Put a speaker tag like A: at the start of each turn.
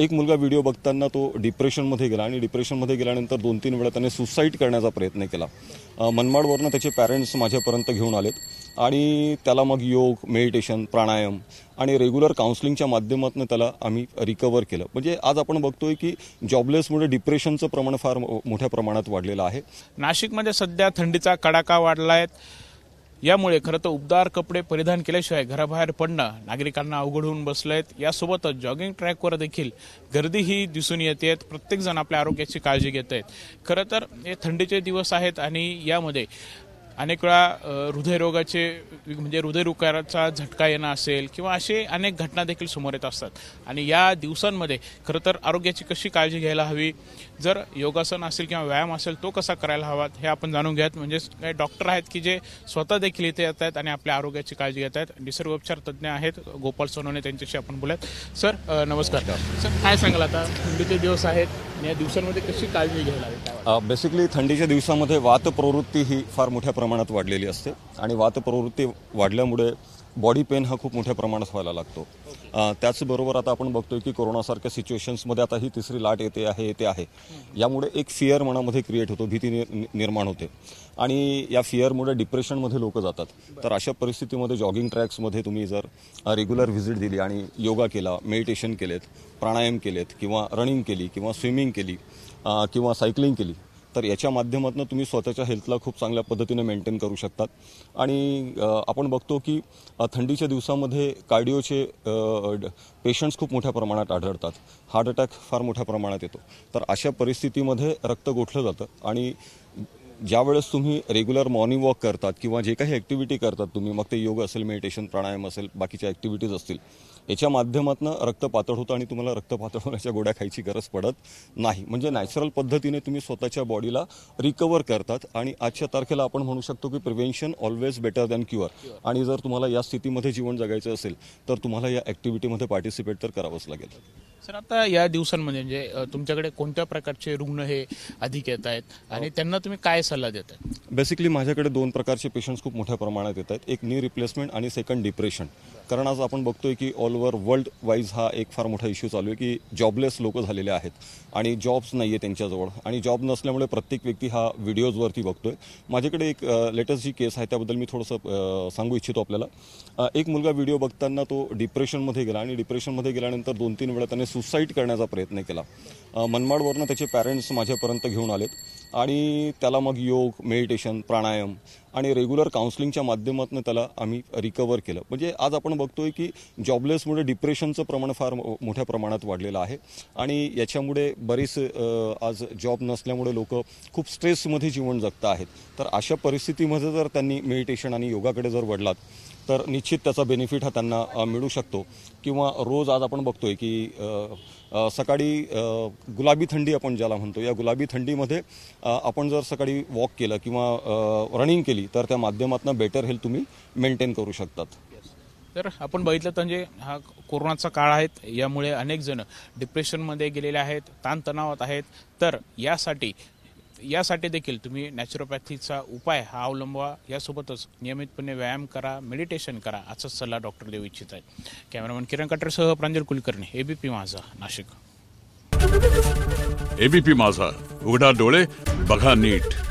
A: एक मुलगा व्हिडिओ बघताना तो डिप्रेशनमध्ये गेला आणि डिप्रेशनमध्ये गेल्यानंतर दोन तीन वेळा त्याने सुसाईड करण्याचा प्रयत्न केला मनमाडवरनं त्याचे पॅरेंट्स माझ्यापर्यंत घेऊन आलेत आणि त्याला मग योग मेडिटेशन प्राणायाम आणि रेग्युलर काउन्सलिंगच्या माध्यमातून त्याला आम्ही रिकवर केलं म्हणजे आज आपण बघतोय की जॉबलेसमुळे डिप्रेशनचं प्रमाण फार मोठ्या प्रमाणात वाढलेलं आहे
B: नाशिकमध्ये सध्या थंडीचा कडाका वाढला आहे यामुळे खरं तर उबदार कपडे परिधान केल्याशिवाय घराबाहेर पडणं नागरिकांना अवघड होऊन आहेत यासोबतच जॉगिंग ट्रॅकवर देखील गर्दी ही दिसून येते प्रत्येकजण आपल्या आरोग्याची काळजी घेत आहेत खरं तर हे थंडीचे दिवस आहेत आणि यामध्ये अनेक वेळा हृदयरोगाचे म्हणजे हृदयरोगाचा झटका येणं असेल किंवा असे अनेक घटना देखील समोर येत असतात आणि या दिवसांमध्ये खरं तर आरोग्याची कशी काळजी घ्यायला हवी जर योगासन असेल किंवा व्यायाम असेल तो कसा करायला हवा हे आपण जाणून घ्यात म्हणजेच काही डॉक्टर आहेत की जे स्वतः देखील इथे येत आहेत आणि आपल्या आरोग्याची काळजी घेत आहेत निसर्गोपचार तज्ज्ञ आहेत गोपाल सोनवणे त्यांच्याशी आपण बोलत सर नमस्कार सर काय सांगाल आता थंडीचे दिवस आहेत आणि या दिवसांमध्ये कशी काळजी घ्यायला हवी
A: बेसिकली थंडीच्या दिवसामध्ये वात प्रवृत्ती ही फार मोठ्या प्रमाणात वाढलेली असते आणि वात प्रवृत्ती वाढल्यामुळे बॉडी पेन हा खूप मोठ्या प्रमाणात व्हायला लागतो त्याचबरोबर आता आपण बघतोय की कोरोनासारख्या सिच्युएशन्समध्ये आता ही तिसरी लाट येते आहे येते आहे यामुळे एक फिअर मनामध्ये क्रिएट होतो भीती निर्माण होते आणि या फिअरमुळे डिप्रेशनमध्ये लोक जातात तर अशा परिस्थितीमध्ये जॉगिंग ट्रॅक्समध्ये तुम्ही जर रेग्युलर व्हिजिट दिली आणि योगा केला मेडिटेशन केलेत प्राणायाम केलेत किंवा रनिंग केली किंवा स्विमिंग केली किंवा सायकलिंग केली तर याच्या माध्यमातून तुम्ही स्वतःच्या हेल्थला खूप चांगल्या पद्धतीने मेंटेन करू शकतात आणि आपण बघतो की थंडीच्या दिवसामध्ये कार्डिओचे पेशंट्स खूप मोठ्या प्रमाणात आढळतात हार्ट अटॅक फार मोठ्या प्रमाणात येतो तर अशा परिस्थितीमध्ये रक्त गोठलं जातं आणि ज्यावेळेस तुम्ही रेग्युलर मॉर्निंग वॉक करतात किंवा जे काही ॲक्टिव्हिटी करतात तुम्ही मग ते योग असेल मेडिटेशन प्राणायाम असेल बाकीच्या ॲक्टिव्हिटीज असतील याच्या माध्यमातून रक्त पातळ होतं आणि तुम्हाला रक्त पातळ होण्याच्या गोड्या खायची गरज पडत नाही म्हणजे नॅचरल पद्धतीने तुम्ही स्वतःच्या बॉडीला रिकवर करतात आणि आजच्या तारखेला आपण म्हणू शकतो की prevention always better than cure आणि जर तुम्हाला या स्थितीमध्ये जीवन जगायचं असेल तर तुम्हाला या ॲक्टिव्हिटीमध्ये पार्टिसिपेट तर करावंच लागेल सर
B: आता या दिवसांमध्ये म्हणजे तुमच्याकडे कोणत्या प्रकारचे रुग्ण हे अधिक येत आहेत आणि त्यांना तुम्ही काय सल्ला देत
A: आहेत बेसिकली माझ्याकडे दोन प्रकारचे पेशंट्स खूप मोठ्या प्रमाणात येत आहेत एक नी रिप्लेसमेंट आणि सेकंड डिप्रेशन कारण आज आपण बघतोय की ऑल ओव्हर वर्ल्ड वाईज हा एक फार मोठा इश्यू चालू आहे की जॉबलेस लोक झालेले आहेत आणि जॉब्स नाही आहे त्यांच्याजवळ आणि जॉब नसल्यामुळे प्रत्येक व्यक्ती हा व्हिडिओजवरती बघतोय माझ्याकडे एक लेटेस्ट जी केस आहे त्याबद्दल मी थोडंसं सांगू इच्छितो आपल्याला एक मुलगा व्हिडिओ बघताना तो डिप्रेशनमध्ये गेला आणि डिप्रेशनमध्ये गेल्यानंतर दोन तीन वेळा त्याने सुसाईड करण्याचा प्रयत्न केला मनमाडवरनं त्याचे पॅरेंट्स माझ्यापर्यंत घेऊन आलेत आणि त्याला मग योग मेडिटेशन प्राणायाम आणि रेग्युलर काउन्सलिंगच्या माध्यमातून त्याला आम्ही रिकवर केलं म्हणजे आज आपण बघतोय की जॉबलेसमुळे डिप्रेशनचं प्रमाण फार मोठ्या प्रमाणात वाढलेलं आहे आणि याच्यामुळे बरेच आज जॉब नसल्यामुळे लोक खूप स्ट्रेसमध्ये जीवन जगत आहेत तर अशा परिस्थितीमध्ये जर त्यांनी मेडिटेशन आणि योगाकडे जर वडलात तर निश्चित त्याचा बेनिफिट हा त्यांना मिळू शकतो किंवा रोज आज आपण बघतोय की सकाळी गुलाबी थंडी आपण ज्याला म्हणतो या गुलाबी थंडीमध्ये आपण जर सकाळी वॉक केलं किंवा रनिंग केली केली तर त्या माध्यमातून बेटर हेल्थ तुम्ही मेंटेन करू शकतात
B: तर आपण बघितलं म्हणजे हा कोरोनाचा काळ आहे यामुळे अनेक जण डिप्रेशनमध्ये गेलेले आहेत ताणतणावात आहेत तर यासाठी यासाठी देखील तुम्ही नॅचरोपॅथीचा उपाय हा अवलंबवा यासोबतच नियमितपणे व्यायाम करा मेडिटेशन करा असा सल्ला डॉक्टर देऊ इच्छित आहेत कॅमेरामन किरण कटरसह प्रांजल कुलकर्णी एबीपी माझा नाशिक एबीपी माझा उघडा डोळे बघा नीट